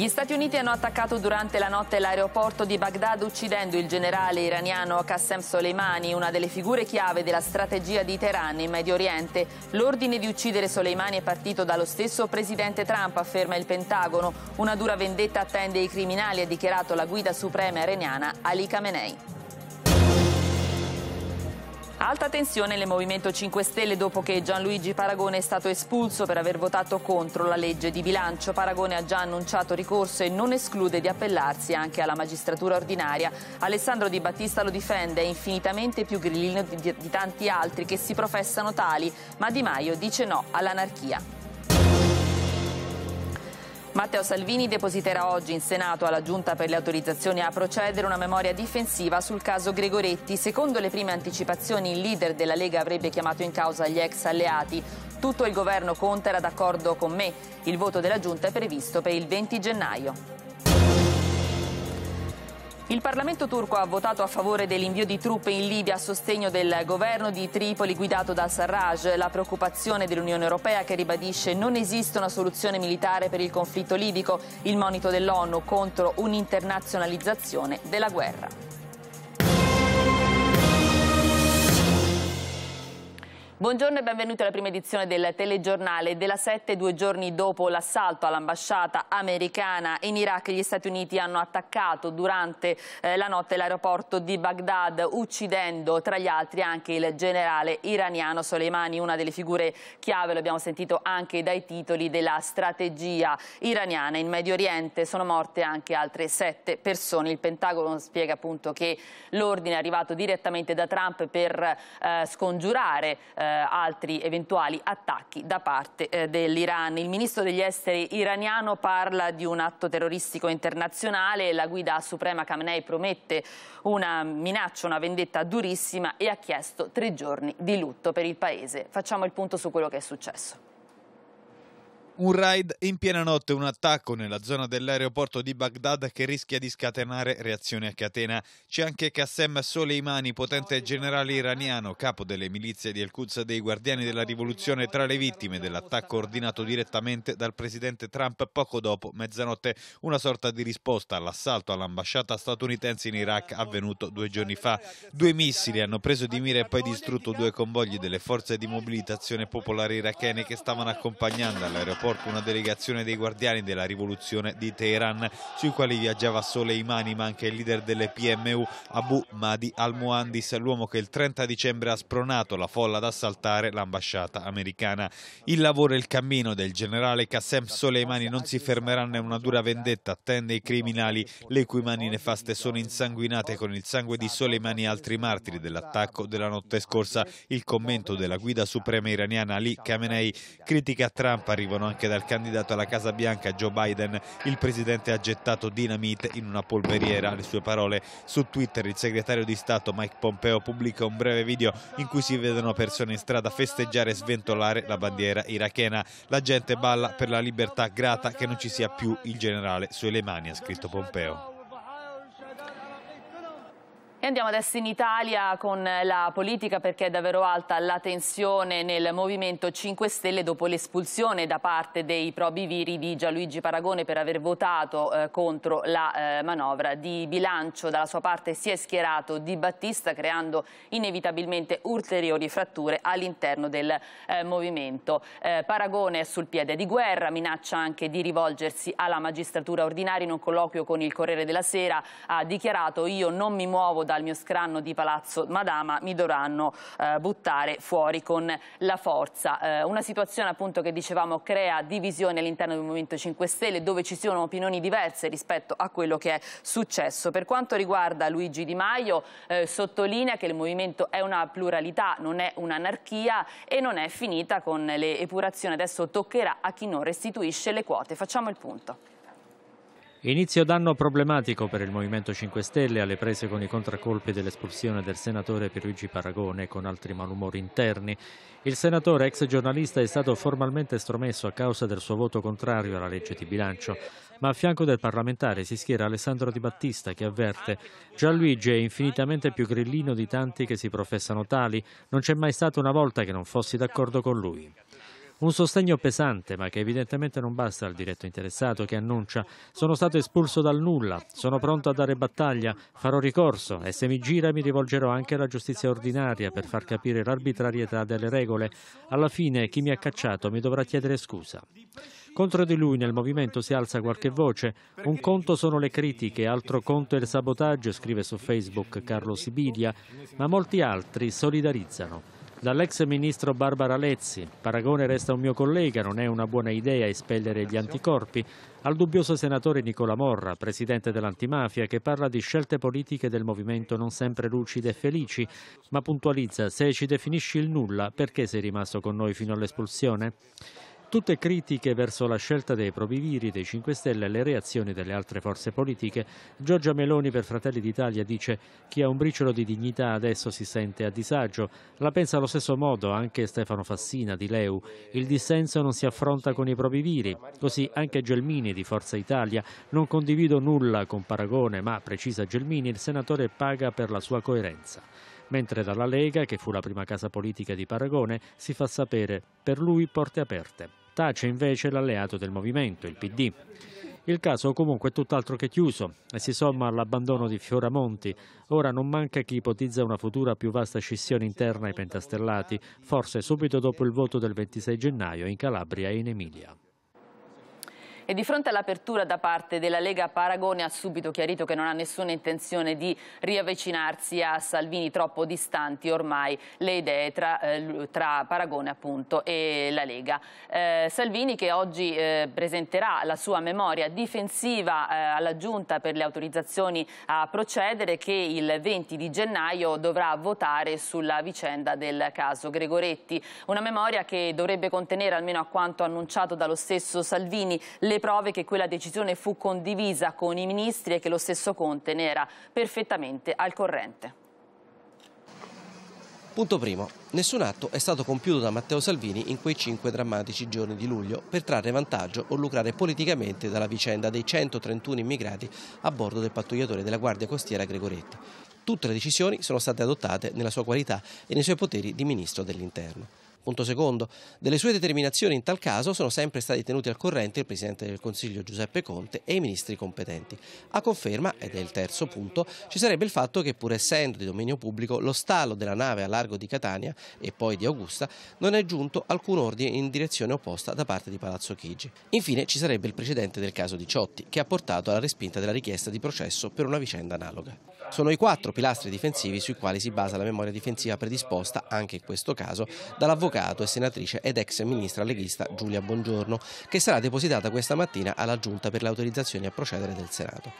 Gli Stati Uniti hanno attaccato durante la notte l'aeroporto di Baghdad uccidendo il generale iraniano Qassem Soleimani, una delle figure chiave della strategia di Teheran in Medio Oriente. L'ordine di uccidere Soleimani è partito dallo stesso presidente Trump, afferma il Pentagono. Una dura vendetta attende i criminali, ha dichiarato la guida suprema iraniana Ali Khamenei. Alta tensione nel Movimento 5 Stelle dopo che Gianluigi Paragone è stato espulso per aver votato contro la legge di bilancio. Paragone ha già annunciato ricorso e non esclude di appellarsi anche alla magistratura ordinaria. Alessandro Di Battista lo difende, è infinitamente più grillino di, di tanti altri che si professano tali, ma Di Maio dice no all'anarchia. Matteo Salvini depositerà oggi in Senato alla Giunta per le autorizzazioni a procedere una memoria difensiva sul caso Gregoretti. Secondo le prime anticipazioni il leader della Lega avrebbe chiamato in causa gli ex alleati. Tutto il governo Conte era d'accordo con me. Il voto della Giunta è previsto per il 20 gennaio. Il Parlamento turco ha votato a favore dell'invio di truppe in Libia a sostegno del governo di Tripoli guidato da Sarraj. La preoccupazione dell'Unione Europea che ribadisce non esiste una soluzione militare per il conflitto libico, il monito dell'ONU contro un'internazionalizzazione della guerra. Buongiorno e benvenuti alla prima edizione del telegiornale della 7 due giorni dopo l'assalto all'ambasciata americana in Iraq gli Stati Uniti hanno attaccato durante eh, la notte l'aeroporto di Baghdad uccidendo tra gli altri anche il generale iraniano Soleimani una delle figure chiave lo abbiamo sentito anche dai titoli della strategia iraniana in Medio Oriente sono morte anche altre sette persone il Pentagono spiega appunto che l'ordine è arrivato direttamente da Trump per eh, scongiurare eh, eh, altri eventuali attacchi da parte eh, dell'Iran. Il ministro degli esteri iraniano parla di un atto terroristico internazionale, la guida suprema Khamenei promette una minaccia, una vendetta durissima e ha chiesto tre giorni di lutto per il paese. Facciamo il punto su quello che è successo. Un raid in piena notte, un attacco nella zona dell'aeroporto di Baghdad che rischia di scatenare reazioni a catena. C'è anche Qassem Soleimani, potente generale iraniano, capo delle milizie di Al-Quds dei Guardiani della Rivoluzione, tra le vittime dell'attacco ordinato direttamente dal presidente Trump poco dopo mezzanotte, una sorta di risposta all'assalto all'ambasciata statunitense in Iraq avvenuto due giorni fa. Due missili hanno preso di mira e poi distrutto due convogli delle forze di mobilitazione popolare irachene che stavano accompagnando all'aeroporto corpo una delegazione dei guardiani della rivoluzione di Teheran sui quali viaggiava Soleimani ma anche il leader delle PMU Abu Madi al-Muandis, l'uomo che il 30 dicembre ha spronato la folla ad assaltare l'ambasciata americana. Il lavoro e il cammino del generale Qassem Soleimani non si fermeranno in una dura vendetta, attende i criminali le cui mani nefaste sono insanguinate con il sangue di Soleimani e altri martiri dell'attacco della notte scorsa. Il commento della guida suprema iraniana Ali Khamenei critica Trump arrivano anche anche dal candidato alla Casa Bianca Joe Biden, il presidente ha gettato dinamite in una polveriera. Le sue parole su Twitter il segretario di Stato Mike Pompeo pubblica un breve video in cui si vedono persone in strada festeggiare e sventolare la bandiera irachena. La gente balla per la libertà grata che non ci sia più il generale sulle mani, ha scritto Pompeo. E andiamo adesso in Italia con la politica perché è davvero alta la tensione nel Movimento 5 Stelle dopo l'espulsione da parte dei probiviri di Gianluigi Paragone per aver votato eh, contro la eh, manovra di bilancio. Dalla sua parte si è schierato Di Battista creando inevitabilmente ulteriori fratture all'interno del eh, Movimento. Eh, Paragone è sul piede di guerra, minaccia anche di rivolgersi alla magistratura ordinaria in un colloquio con il Corriere della Sera. Ha dichiarato io non mi muovo dal mio scranno di Palazzo Madama mi dovranno eh, buttare fuori con la forza. Eh, una situazione appunto che dicevamo crea divisione all'interno del Movimento 5 Stelle dove ci sono opinioni diverse rispetto a quello che è successo. Per quanto riguarda Luigi Di Maio eh, sottolinea che il Movimento è una pluralità, non è un'anarchia e non è finita con le epurazioni. Adesso toccherà a chi non restituisce le quote. Facciamo il punto. Inizio d'anno problematico per il Movimento 5 Stelle alle prese con i contraccolpi dell'espulsione del senatore Pierluigi Paragone con altri malumori interni. Il senatore, ex giornalista, è stato formalmente stromesso a causa del suo voto contrario alla legge di bilancio, ma a fianco del parlamentare si schiera Alessandro Di Battista che avverte Gianluigi è infinitamente più grillino di tanti che si professano tali, non c'è mai stata una volta che non fossi d'accordo con lui. Un sostegno pesante ma che evidentemente non basta al diretto interessato che annuncia sono stato espulso dal nulla, sono pronto a dare battaglia, farò ricorso e se mi gira mi rivolgerò anche alla giustizia ordinaria per far capire l'arbitrarietà delle regole. Alla fine chi mi ha cacciato mi dovrà chiedere scusa. Contro di lui nel movimento si alza qualche voce. Un conto sono le critiche, altro conto è il sabotaggio, scrive su Facebook Carlo Sibilia, ma molti altri solidarizzano dall'ex ministro Barbara Lezzi. Paragone resta un mio collega, non è una buona idea espellere gli anticorpi. Al dubbioso senatore Nicola Morra, presidente dell'antimafia, che parla di scelte politiche del movimento non sempre lucide e felici, ma puntualizza se ci definisci il nulla, perché sei rimasto con noi fino all'espulsione? Tutte critiche verso la scelta dei probiviri dei 5 Stelle e le reazioni delle altre forze politiche, Giorgia Meloni per Fratelli d'Italia dice chi ha un briciolo di dignità adesso si sente a disagio. La pensa allo stesso modo anche Stefano Fassina di Leu. Il dissenso non si affronta con i probiviri. Così anche Gelmini di Forza Italia. Non condivido nulla con Paragone, ma precisa Gelmini, il senatore paga per la sua coerenza mentre dalla Lega, che fu la prima casa politica di Paragone, si fa sapere per lui porte aperte. Tace invece l'alleato del movimento, il PD. Il caso comunque è tutt'altro che chiuso e si somma all'abbandono di Fioramonti. Ora non manca chi ipotizza una futura più vasta scissione interna ai pentastellati, forse subito dopo il voto del 26 gennaio in Calabria e in Emilia. E di fronte all'apertura da parte della Lega Paragone ha subito chiarito che non ha nessuna intenzione di riavvicinarsi a Salvini troppo distanti ormai le idee tra, eh, tra Paragone appunto e la Lega. Eh, Salvini che oggi eh, presenterà la sua memoria difensiva eh, alla Giunta per le autorizzazioni a procedere che il 20 di gennaio dovrà votare sulla vicenda del caso Gregoretti. Una memoria che dovrebbe contenere almeno a quanto annunciato dallo stesso Salvini le prove che quella decisione fu condivisa con i ministri e che lo stesso Conte ne era perfettamente al corrente. Punto primo. Nessun atto è stato compiuto da Matteo Salvini in quei cinque drammatici giorni di luglio per trarre vantaggio o lucrare politicamente dalla vicenda dei 131 immigrati a bordo del pattugliatore della Guardia Costiera Gregoretti. Tutte le decisioni sono state adottate nella sua qualità e nei suoi poteri di Ministro dell'Interno. Punto secondo, delle sue determinazioni in tal caso sono sempre stati tenuti al corrente il Presidente del Consiglio Giuseppe Conte e i ministri competenti. A conferma, ed è il terzo punto, ci sarebbe il fatto che pur essendo di dominio pubblico lo stallo della nave a largo di Catania e poi di Augusta non è giunto alcun ordine in direzione opposta da parte di Palazzo Chigi. Infine ci sarebbe il precedente del caso di Ciotti che ha portato alla respinta della richiesta di processo per una vicenda analoga. Sono i quattro pilastri difensivi sui quali si basa la memoria difensiva predisposta, anche in questo caso, dall'avvocato e senatrice ed ex ministra leghista Giulia Bongiorno, che sarà depositata questa mattina alla Giunta per le autorizzazioni a procedere del Senato.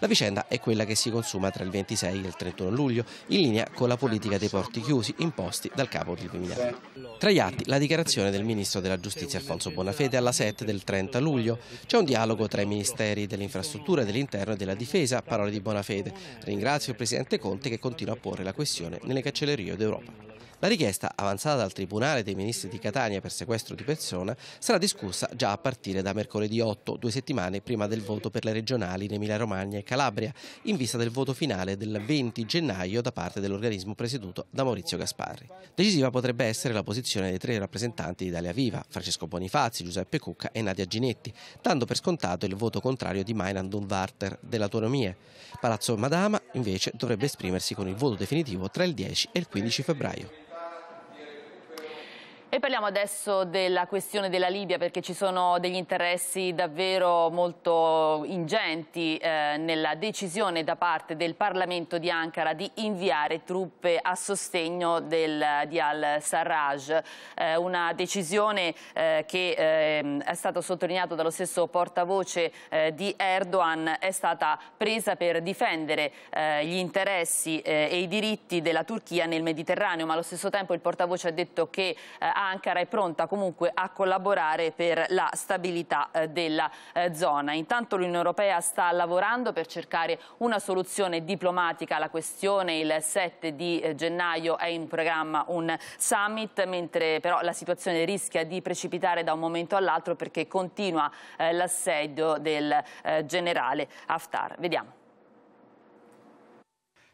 La vicenda è quella che si consuma tra il 26 e il 31 luglio, in linea con la politica dei porti chiusi imposti dal capo del Viminale. Tra gli atti, la dichiarazione del Ministro della Giustizia Alfonso Bonafede alla SET del 30 luglio. C'è un dialogo tra i Ministeri delle infrastrutture, dell'Interno e della Difesa, parole di Bonafede. Ringrazio il Presidente Conte che continua a porre la questione nelle cancellerie d'Europa. La richiesta avanzata dal Tribunale dei Ministri di Catania per sequestro di persona sarà discussa già a partire da mercoledì 8, due settimane prima del voto per le regionali in Emilia-Romagna e Calabria, in vista del voto finale del 20 gennaio da parte dell'organismo presieduto da Maurizio Gasparri. Decisiva potrebbe essere la posizione dei tre rappresentanti di Italia Viva, Francesco Bonifazzi, Giuseppe Cucca e Nadia Ginetti, dando per scontato il voto contrario di Mainan Dunwarter dell'autonomia. Palazzo Madama invece dovrebbe esprimersi con il voto definitivo tra il 10 e il 15 febbraio. E parliamo adesso della questione della Libia perché ci sono degli interessi davvero molto ingenti eh, nella decisione da parte del Parlamento di Ankara di inviare truppe a sostegno del, di al-Sarraj. Eh, una decisione eh, che ehm, è stata sottolineata dallo stesso portavoce eh, di Erdogan è stata presa per difendere eh, gli interessi eh, e i diritti della Turchia nel Mediterraneo ma allo stesso tempo il portavoce ha detto che Ankara è pronta comunque a collaborare per la stabilità eh, della eh, zona. Intanto l'Unione Europea sta lavorando per cercare una soluzione diplomatica alla questione. Il 7 di eh, gennaio è in programma un summit, mentre però la situazione rischia di precipitare da un momento all'altro perché continua l'assedio del generale Haftar. Vediamo.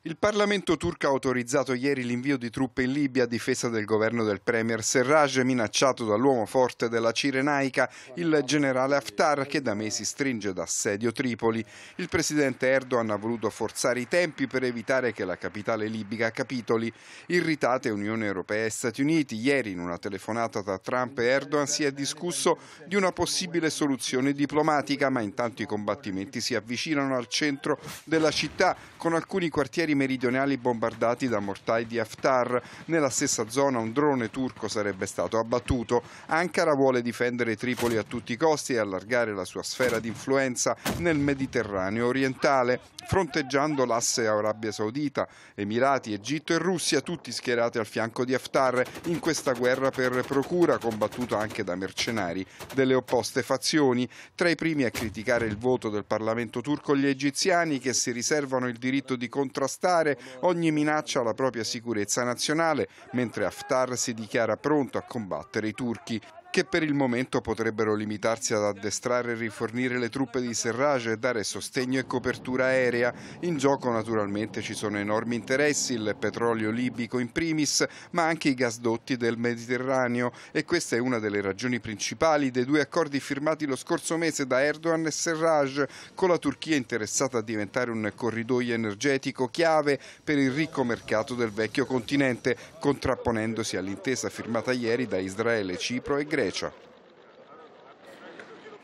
Il Parlamento turco ha autorizzato ieri l'invio di truppe in Libia a difesa del governo del premier Serraj, minacciato dall'uomo forte della Cirenaica, il generale Haftar, che da mesi stringe d'assedio Tripoli. Il presidente Erdogan ha voluto forzare i tempi per evitare che la capitale libica capitoli. Irritate Unione Europea e Stati Uniti, ieri in una telefonata tra Trump e Erdogan si è discusso di una possibile soluzione diplomatica, ma intanto i combattimenti si avvicinano al centro della città, con alcuni quartieri meridionali bombardati da mortai di Haftar. Nella stessa zona un drone turco sarebbe stato abbattuto. Ankara vuole difendere Tripoli a tutti i costi e allargare la sua sfera di influenza nel Mediterraneo orientale, fronteggiando l'asse Arabia Saudita, Emirati, Egitto e Russia, tutti schierati al fianco di Haftar in questa guerra per procura combattuta anche da mercenari delle opposte fazioni. Tra i primi a criticare il voto del Parlamento turco gli egiziani che si riservano il diritto di contrastare contrastare ogni minaccia alla propria sicurezza nazionale, mentre Haftar si dichiara pronto a combattere i turchi che per il momento potrebbero limitarsi ad addestrare e rifornire le truppe di serrage e dare sostegno e copertura aerea. In gioco naturalmente ci sono enormi interessi, il petrolio libico in primis, ma anche i gasdotti del Mediterraneo e questa è una delle ragioni principali dei due accordi firmati lo scorso mese da Erdogan e Serraj, con la Turchia interessata a diventare un corridoio energetico chiave per il ricco mercato del vecchio continente, contrapponendosi all'intesa firmata ieri da Israele, Cipro e Grecia Grecia.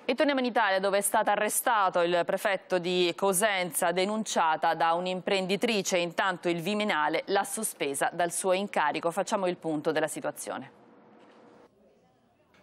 E torniamo in Italia dove è stato arrestato il prefetto di Cosenza denunciata da un'imprenditrice. Intanto il Viminale l'ha sospesa dal suo incarico. Facciamo il punto della situazione.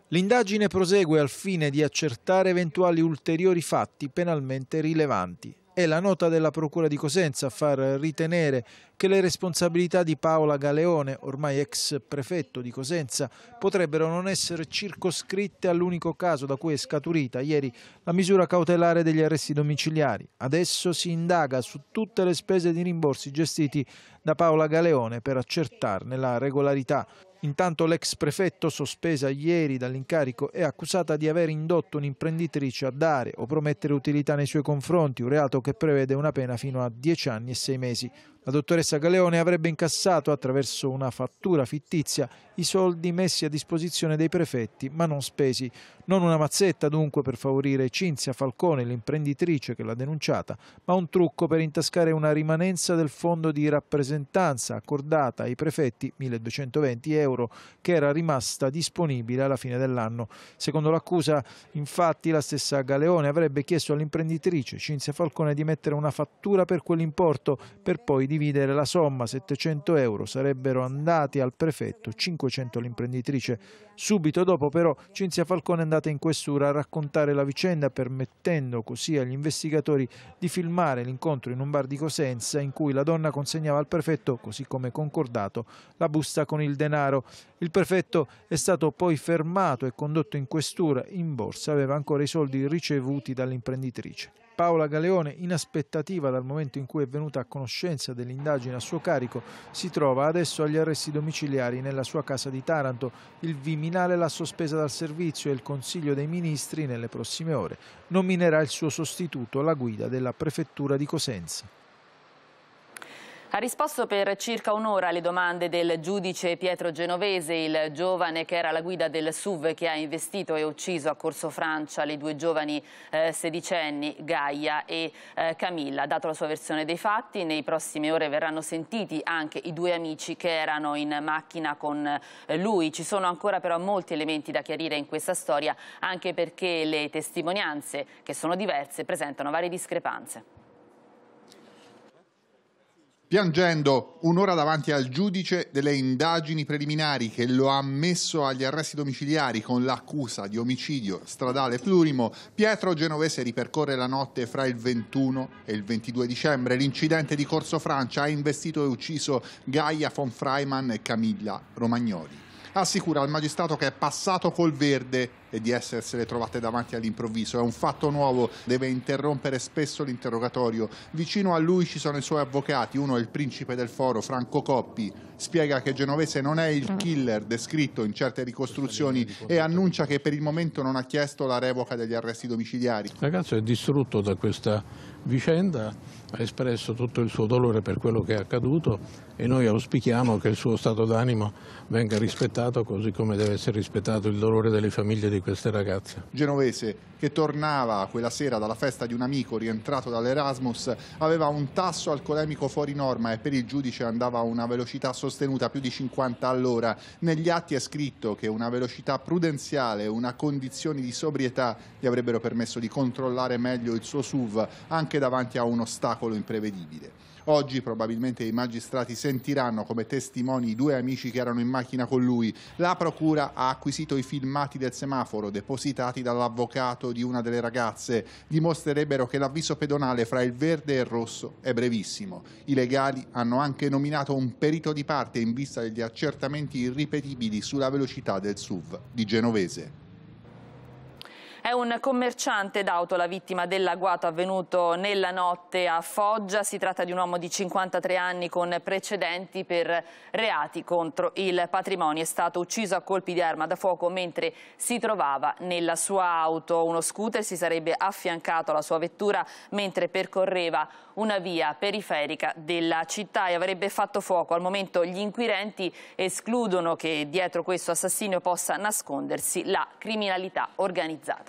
L'indagine prosegue al fine di accertare eventuali ulteriori fatti penalmente rilevanti. È la nota della Procura di Cosenza a far ritenere che le responsabilità di Paola Galeone, ormai ex prefetto di Cosenza, potrebbero non essere circoscritte all'unico caso da cui è scaturita ieri la misura cautelare degli arresti domiciliari. Adesso si indaga su tutte le spese di rimborsi gestiti da Paola Galeone per accertarne la regolarità. Intanto l'ex prefetto, sospesa ieri dall'incarico, è accusata di aver indotto un'imprenditrice a dare o promettere utilità nei suoi confronti, un reato che prevede una pena fino a 10 anni e 6 mesi. La dottoressa Galeone avrebbe incassato attraverso una fattura fittizia i soldi messi a disposizione dei prefetti, ma non spesi. Non una mazzetta dunque per favorire Cinzia Falcone, l'imprenditrice che l'ha denunciata, ma un trucco per intascare una rimanenza del fondo di rappresentanza accordata ai prefetti, 1220 euro, che era rimasta disponibile alla fine dell'anno. Secondo l'accusa, infatti, la stessa Galeone avrebbe chiesto all'imprenditrice Cinzia Falcone di mettere una fattura per quell'importo per poi dividere la somma 700 euro, sarebbero andati al prefetto 500 l'imprenditrice. Subito dopo però Cinzia Falcone è andata in questura a raccontare la vicenda permettendo così agli investigatori di filmare l'incontro in un bar di Cosenza in cui la donna consegnava al prefetto, così come concordato, la busta con il denaro. Il prefetto è stato poi fermato e condotto in questura, in borsa aveva ancora i soldi ricevuti dall'imprenditrice. Paola Galeone, in aspettativa dal momento in cui è venuta a conoscenza dell'indagine a suo carico, si trova adesso agli arresti domiciliari nella sua casa di Taranto. Il Viminale l'ha sospesa dal servizio e il Consiglio dei Ministri nelle prossime ore nominerà il suo sostituto alla guida della Prefettura di Cosenza. Ha risposto per circa un'ora alle domande del giudice Pietro Genovese, il giovane che era la guida del SUV che ha investito e ucciso a Corso Francia le due giovani eh, sedicenni Gaia e eh, Camilla. Ha dato la sua versione dei fatti, nei prossimi ore verranno sentiti anche i due amici che erano in macchina con eh, lui. Ci sono ancora però molti elementi da chiarire in questa storia, anche perché le testimonianze, che sono diverse, presentano varie discrepanze piangendo un'ora davanti al giudice delle indagini preliminari che lo ha messo agli arresti domiciliari con l'accusa di omicidio stradale plurimo, Pietro Genovese ripercorre la notte fra il 21 e il 22 dicembre. L'incidente di Corso Francia ha investito e ucciso Gaia von Freiman e Camilla Romagnoli. Assicura al magistrato che è passato col verde e di essersele trovate davanti all'improvviso. È un fatto nuovo, deve interrompere spesso l'interrogatorio. Vicino a lui ci sono i suoi avvocati, uno è il principe del foro, Franco Coppi, spiega che Genovese non è il killer descritto in certe ricostruzioni e annuncia che per il momento non ha chiesto la revoca degli arresti domiciliari. Il ragazzo è distrutto da questa vicenda, ha espresso tutto il suo dolore per quello che è accaduto e noi auspichiamo che il suo stato d'animo venga rispettato così come deve essere rispettato il dolore delle famiglie di di queste ragazze. Genovese che tornava quella sera dalla festa di un amico rientrato dall'Erasmus aveva un tasso alcolemico fuori norma e per il giudice andava a una velocità sostenuta più di 50 all'ora. Negli atti è scritto che una velocità prudenziale, e una condizione di sobrietà gli avrebbero permesso di controllare meglio il suo SUV anche davanti a un ostacolo imprevedibile. Oggi probabilmente i magistrati sentiranno come testimoni i due amici che erano in macchina con lui. La procura ha acquisito i filmati del semaforo depositati dall'avvocato di una delle ragazze. Dimostrerebbero che l'avviso pedonale fra il verde e il rosso è brevissimo. I legali hanno anche nominato un perito di parte in vista degli accertamenti irripetibili sulla velocità del SUV di Genovese. È un commerciante d'auto la vittima dell'agguato avvenuto nella notte a Foggia. Si tratta di un uomo di 53 anni con precedenti per reati contro il patrimonio. È stato ucciso a colpi di arma da fuoco mentre si trovava nella sua auto. Uno scooter si sarebbe affiancato alla sua vettura mentre percorreva una via periferica della città e avrebbe fatto fuoco. Al momento gli inquirenti escludono che dietro questo assassino possa nascondersi la criminalità organizzata.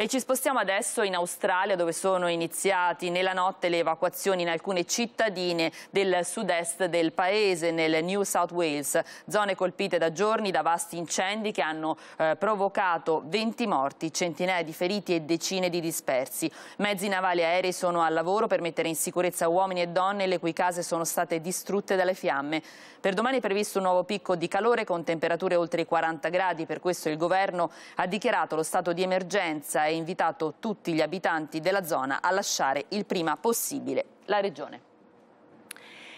E ci spostiamo adesso in Australia dove sono iniziati nella notte le evacuazioni in alcune cittadine del sud-est del paese, nel New South Wales, zone colpite da giorni da vasti incendi che hanno eh, provocato 20 morti, centinaia di feriti e decine di dispersi. Mezzi navali e aerei sono al lavoro per mettere in sicurezza uomini e donne le cui case sono state distrutte dalle fiamme. Per domani è previsto un nuovo picco di calore con temperature oltre i 40 gradi, per questo il governo ha dichiarato lo stato di emergenza e invitato tutti gli abitanti della zona a lasciare il prima possibile la regione.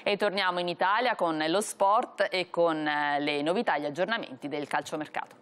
E torniamo in Italia con lo sport e con eh, le novità e gli aggiornamenti del calciomercato.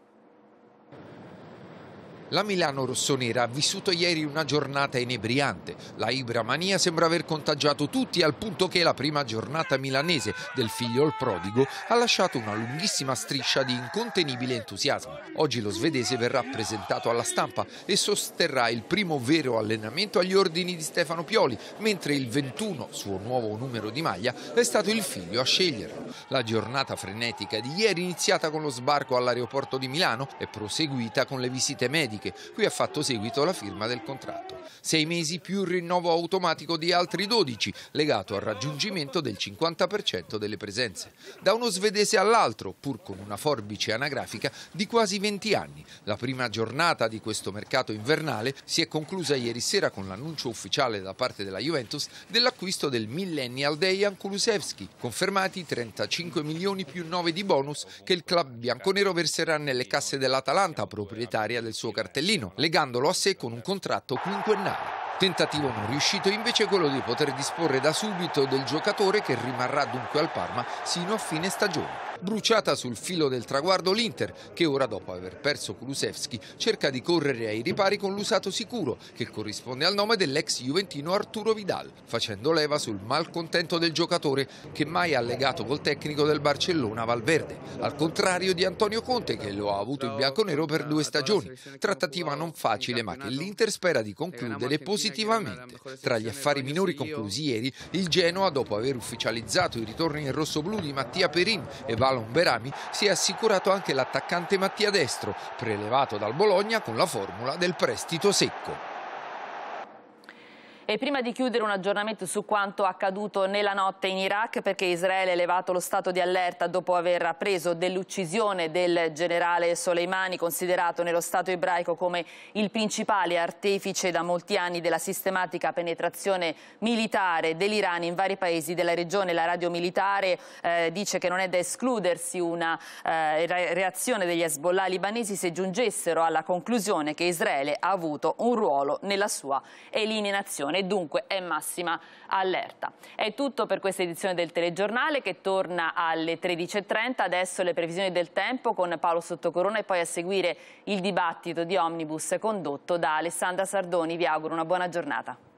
La Milano rossonera ha vissuto ieri una giornata inebriante. La ibramania sembra aver contagiato tutti al punto che la prima giornata milanese del figlio il prodigo ha lasciato una lunghissima striscia di incontenibile entusiasmo. Oggi lo svedese verrà presentato alla stampa e sosterrà il primo vero allenamento agli ordini di Stefano Pioli, mentre il 21, suo nuovo numero di maglia, è stato il figlio a sceglierlo. La giornata frenetica di ieri, iniziata con lo sbarco all'aeroporto di Milano, è proseguita con le visite mediche uniche, cui ha fatto seguito la firma del contratto. Sei mesi più il rinnovo automatico di altri 12, legato al raggiungimento del 50% delle presenze. Da uno svedese all'altro, pur con una forbice anagrafica di quasi 20 anni. La prima giornata di questo mercato invernale si è conclusa ieri sera con l'annuncio ufficiale da parte della Juventus dell'acquisto del Millennial Dejan Kulusevski, confermati 35 milioni più 9 di bonus che il club bianconero verserà nelle casse dell'Atalanta, proprietaria del suo cartellino cartellino, legandolo a sé con un contratto quinquennale. Tentativo non riuscito invece quello di poter disporre da subito del giocatore che rimarrà dunque al Parma sino a fine stagione bruciata sul filo del traguardo l'Inter, che ora dopo aver perso Kulusevski cerca di correre ai ripari con l'usato sicuro, che corrisponde al nome dell'ex juventino Arturo Vidal, facendo leva sul malcontento del giocatore che mai ha legato col tecnico del Barcellona Valverde, al contrario di Antonio Conte che lo ha avuto in bianconero per due stagioni, trattativa non facile ma che l'Inter spera di concludere positivamente. Tra gli affari minori conclusi ieri, il Genoa dopo aver ufficializzato i ritorni in rosso-blu di Mattia Perin e va Alon Berami si è assicurato anche l'attaccante Mattia Destro, prelevato dal Bologna con la formula del prestito secco. E prima di chiudere un aggiornamento su quanto accaduto nella notte in Iraq, perché Israele ha elevato lo stato di allerta dopo aver appreso dell'uccisione del generale Soleimani, considerato nello Stato ebraico come il principale artefice da molti anni della sistematica penetrazione militare dell'Iran in vari paesi della regione. La radio militare eh, dice che non è da escludersi una eh, reazione degli Hezbollah libanesi se giungessero alla conclusione che Israele ha avuto un ruolo nella sua eliminazione e dunque è massima allerta. È tutto per questa edizione del telegiornale che torna alle 13.30. Adesso le previsioni del tempo con Paolo Sottocorona e poi a seguire il dibattito di Omnibus condotto da Alessandra Sardoni. Vi auguro una buona giornata.